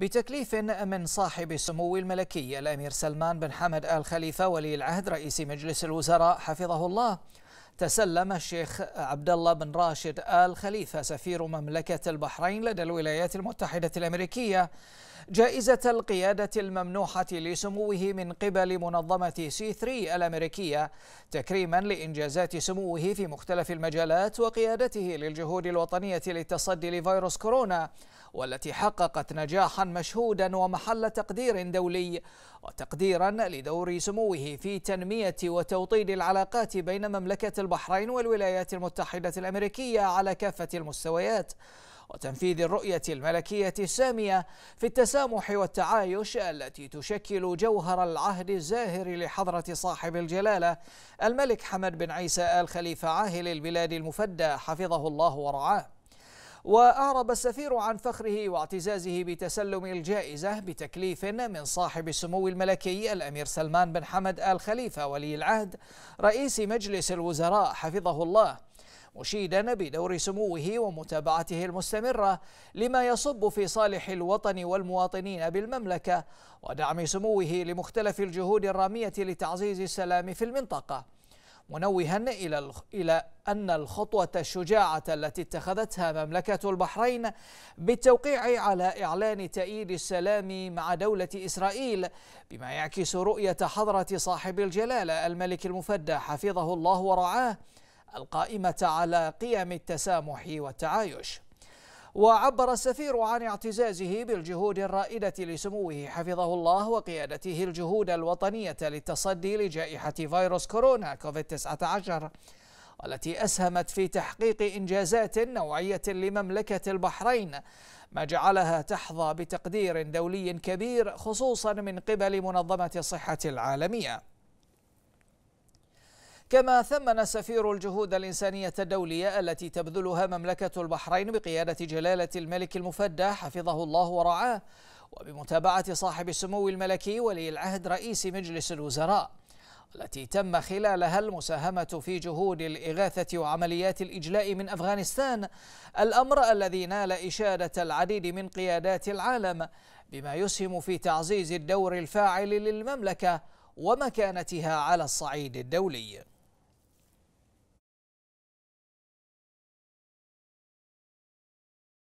بتكليف من صاحب السمو الملكي الأمير سلمان بن حمد آل خليفة ولي العهد رئيس مجلس الوزراء حفظه الله تسلم الشيخ عبد الله بن راشد آل خليفة سفير مملكة البحرين لدى الولايات المتحدة الأمريكية جائزة القيادة الممنوحة لسموه من قبل منظمة سي 3 الأمريكية تكريما لإنجازات سموه في مختلف المجالات وقيادته للجهود الوطنية للتصدي لفيروس كورونا والتي حققت نجاحا مشهودا ومحل تقدير دولي وتقديرا لدور سموه في تنمية وتوطيد العلاقات بين مملكة البحرين والولايات المتحدة الأمريكية على كافة المستويات وتنفيذ الرؤية الملكية السامية في التسامح والتعايش التي تشكل جوهر العهد الزاهر لحضرة صاحب الجلالة الملك حمد بن عيسى آل خليفة عاهل البلاد المفدى حفظه الله ورعاه وأعرب السفير عن فخره واعتزازه بتسلم الجائزة بتكليف من صاحب السمو الملكي الأمير سلمان بن حمد آل خليفة ولي العهد رئيس مجلس الوزراء حفظه الله مشيدا بدور سموه ومتابعته المستمرة لما يصب في صالح الوطن والمواطنين بالمملكة ودعم سموه لمختلف الجهود الرامية لتعزيز السلام في المنطقة منوها إلى إلى أن الخطوة الشجاعة التي اتخذتها مملكة البحرين بالتوقيع على إعلان تأييد السلام مع دولة إسرائيل بما يعكس رؤية حضرة صاحب الجلالة الملك المفدى حفظه الله ورعاه القائمة على قيم التسامح والتعايش وعبر السفير عن اعتزازه بالجهود الرائدة لسموه حفظه الله وقيادته الجهود الوطنية للتصدي لجائحة فيروس كورونا كوفيد-19 والتي أسهمت في تحقيق إنجازات نوعية لمملكة البحرين ما جعلها تحظى بتقدير دولي كبير خصوصا من قبل منظمة الصحة العالمية كما ثمن سفير الجهود الإنسانية الدولية التي تبذلها مملكة البحرين بقيادة جلالة الملك المفدى حفظه الله ورعاه وبمتابعة صاحب السمو الملكي ولي العهد رئيس مجلس الوزراء التي تم خلالها المساهمة في جهود الإغاثة وعمليات الإجلاء من أفغانستان الأمر الذي نال إشادة العديد من قيادات العالم بما يسهم في تعزيز الدور الفاعل للمملكة ومكانتها على الصعيد الدولي